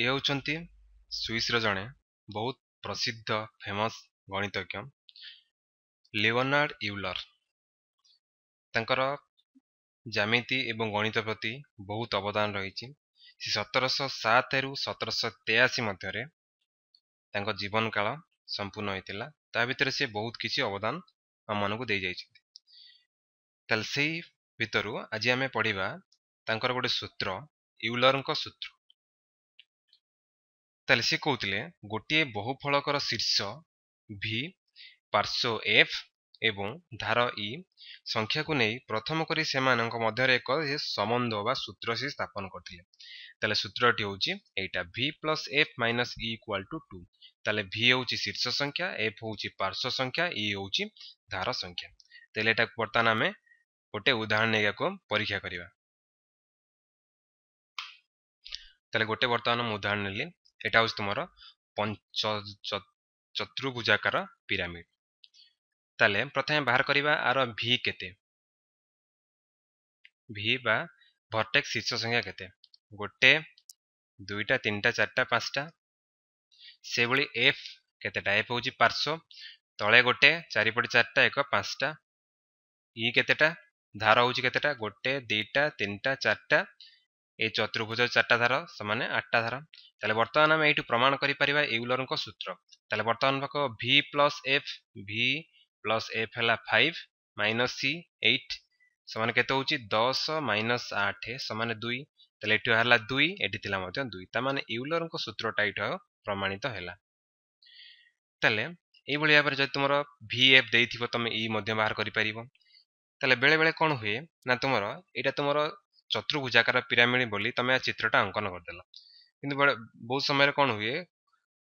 ଇଏ ହେଉଛନ୍ତି ସୁଇସ୍ର ଜଣେ ବହୁତ ପ୍ରସିଦ୍ଧ ଫେମସ୍ ଗଣିତଜ୍ଞ ଲିଓନାର୍ଡ ୟୁଲର୍ ତାଙ୍କର ଜାମିତି ଏବଂ ଗଣିତ ପ୍ରତି ବହୁତ ଅବଦାନ ରହିଛି ସେ ସତରଶହ ସାତରୁ ସତରଶହ ତେୟାଅଶୀ ମଧ୍ୟରେ ତାଙ୍କ ଜୀବନକାଳ ସମ୍ପୂର୍ଣ୍ଣ ହୋଇଥିଲା ତା ଭିତରେ ସେ ବହୁତ କିଛି ଅବଦାନ ଆମମାନଙ୍କୁ ଦେଇଯାଇଛନ୍ତି ତାହେଲେ ସେଇ ଭିତରୁ ଆଜି ଆମେ ପଢ଼ିବା ତାଙ୍କର ଗୋଟେ ସୂତ୍ର ୟୁଲରଙ୍କ ସୂତ୍ର ତାହେଲେ ସେ କହୁଥିଲେ ଗୋଟିଏ ବହୁ ଫଳକର ଶୀର୍ଷ ଭି ପାର୍ଶ୍ୱ ଏଫ୍ ଏବଂ ଧାର ଇ e ସଂଖ୍ୟାକୁ ନେଇ ପ୍ରଥମ କରି ସେମାନଙ୍କ ମଧ୍ୟରେ ଏକ ସମ୍ବନ୍ଧ ବା ସୂତ୍ର ସେ ସ୍ଥାପନ କରିଥିଲେ ତାହେଲେ ସୂତ୍ରଟି ହେଉଛି ଏଇଟା V plus F minus E equal to two ତାହେଲେ ଭି ହେଉଛି ଶୀର୍ଷ ସଂଖ୍ୟା ଏଫ୍ ହେଉଛି ପାର୍ଶ୍ୱ ସଂଖ୍ୟା ଇ e ହେଉଛି ଧାର ସଂଖ୍ୟା ତାହେଲେ ଏଟାକୁ ବର୍ତ୍ତମାନ ଆମେ ଗୋଟେ ଉଦାହରଣ ନେଇକୁ ପରୀକ୍ଷା କରିବା ତାହେଲେ ଗୋଟେ ବର୍ତ୍ତମାନ ମୁଁ ଉଦାହରଣ ନେଲି ଏଇଟା ହେଉଛି ତୁମର ପଞ୍ଚ ଚତୁର୍ଭୁଜାକାର ପିରାମିଡ୍ ତାହେଲେ ପ୍ରଥମେ ବାହାର କରିବା ଆର ଭି କେତେ ଭି ବା ଭର୍ଟେକ୍ ଶୀର୍ଷ ସଂଖ୍ୟା କେତେ ଗୋଟେ ଦୁଇଟା ତିନିଟା ଚାରିଟା ପାଞ୍ଚଟା ସେଭଳି ଏଫ୍ କେତେଟା ଏଫ୍ ହେଉଛି ପାର୍ଶ୍ୱ ତଳେ ଗୋଟେ ଚାରିପଟେ ଚାରିଟା ଏକ ପାଞ୍ଚଟା ଇ e କେତେଟା ଧାର ହେଉଛି କେତେଟା ଗୋଟେ ଦୁଇଟା ତିନିଟା ଚାରିଟା ଏ ଚତୁର୍ଭୁଜ ଚାରିଟା ଧାର ସେମାନେ ଆଠଟା ଧାର ତାହେଲେ ବର୍ତ୍ତମାନ ଆମେ ଏଇଠୁ ପ୍ରମାଣ କରିପାରିବା ୟୁଲରଙ୍କ ସୂତ୍ର ତାହେଲେ ବର୍ତ୍ତମାନ ପାଖ V plus F V plus F ହେଲା ଫାଇଭ୍ ମାଇନସ୍ ସି ଏଇଟ୍ ସେମାନେ କେତେ ହେଉଛି ଦଶ ମାଇନସ୍ ଆଠ ସେମାନେ ଦୁଇ ତାହେଲେ ଏଠି ହେଲା ଦୁଇ ଏଠି ଥିଲା ମଧ୍ୟ ଦୁଇ ତାମାନେ ୟୁଲରଙ୍କ ସୂତ୍ରଟା ଏଇଠି ପ୍ରମାଣିତ ହେଲା ତାହେଲେ ଏଇଭଳି ଭାବରେ ଯଦି ତୁମର ଭି ଏଫ୍ ଦେଇଥିବ ତୁମେ ଇ e ମଧ୍ୟ ବାହାର କରିପାରିବ ତାହେଲେ ବେଳେବେଳେ କ'ଣ ହୁଏ ନା ତୁମର ଏଇଟା ତୁମର ଚତୁର୍ଭୁଜାକାର ପିରାମିଡ଼ ବୋଲି ତମେ ଚିତ୍ରଟା ଅଙ୍କନ କରିଦେଲ କିନ୍ତୁ ବହୁତ ସମୟରେ କ'ଣ ହୁଏ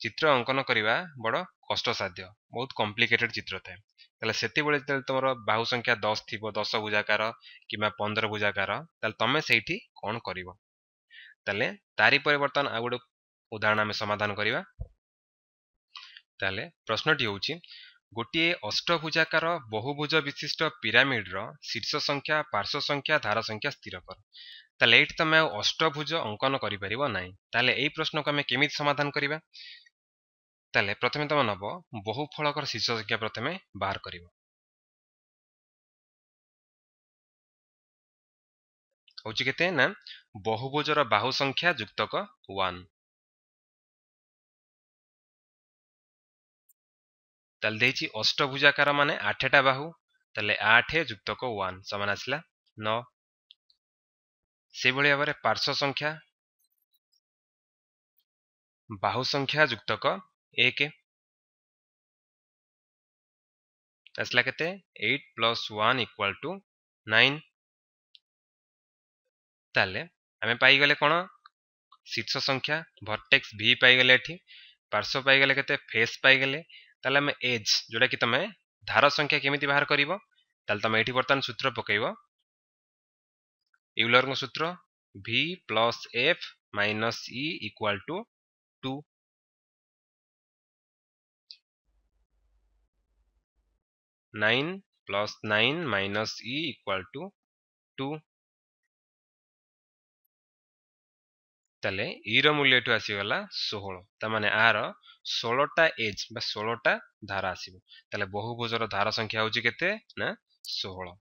ଚିତ୍ର ଅଙ୍କନ କରିବା ବଡ଼ କଷ୍ଟସାଧ୍ୟ ବହୁତ କମ୍ପ୍ଲିକେଟେଡ୍ ଚିତ୍ର ଥାଏ ତାହେଲେ ସେତେବେଳେ ଯେତେବେଳେ ତମର ବାହୁ ସଂଖ୍ୟା ଦଶ ଥିବ ଦଶ ଭୁଜାକାର କିମ୍ବା ପନ୍ଦର ଭୁଜାକାର ତାହେଲେ ତମେ ସେଇଠି କ'ଣ କରିବ ତାହେଲେ ତାରି ପରିବର୍ତ୍ତନ ଆଉ ଗୋଟେ ଉଦାହରଣ ଆମେ ସମାଧାନ କରିବା ତାହେଲେ ପ୍ରଶ୍ନଟି ହେଉଛି ଗୋଟିଏ ଅଷ୍ଟଭୁଜାକାର ବହୁଭୁଜ ବିଶିଷ୍ଟ ପିରାମିଡ଼ର ଶୀର୍ଷ ସଂଖ୍ୟା ପାର୍ଶ୍ୱ ସଂଖ୍ୟା ଧାର ସଂଖ୍ୟା ସ୍ଥିର କର ତାହେଲେ ଏଇଠି ତମେ ଆଉ ଅଷ୍ଟଭୁଜ ଅଙ୍କନ କରିପାରିବ ନାହିଁ ତାହେଲେ ଏଇ ପ୍ରଶ୍ନକୁ ଆମେ କେମିତି ସମାଧାନ କରିବା ତାହେଲେ ପ୍ରଥମେ ତମେ ନବ ବହୁ ଫଳକର ଶୀର୍ଷ ସଂଖ୍ୟା ପ୍ରଥମେ ବାହାର କରିବ ହଉଛି କେତେ ନା ବହୁଭୁଜର ବାହୁ ସଂଖ୍ୟା ଯୁକ୍ତକ ୱାନ୍ ताले अष्टभुजाकार मान आठटा बाहू ताल आठ जुक्तक वन सामान आसला नौ से भाई भाव पार्श्व संख्या बाहू संख्या जुक्तक एक आसला केट plus one equal to nine ताले आम पाईले कौन शीर्ष संख्या भर्टेक्स भी पाईले पार्श्व पाईले के फेस पाईले तेल एज जोटा कि तुम धार संख्या केमी बाहर कर तुम ये बर्तमान सूत्र पकेब युलर सूत्र V plus F minus equal to two nine plus nine minus equal to two ତାହେଲେ ଇର ମୂଲ୍ୟଠୁ ଆସିଗଲା ଷୋହଳ ତାମାନେ ଆର ଷୋହଳଟା ଏଜ୍ ବା ଷୋହଳଟା ଧାରା ଆସିବ ତାହେଲେ ବହୁଭୁଜର ଧାରା ସଂଖ୍ୟା ହେଉଛି କେତେ ନା ଷୋହଳ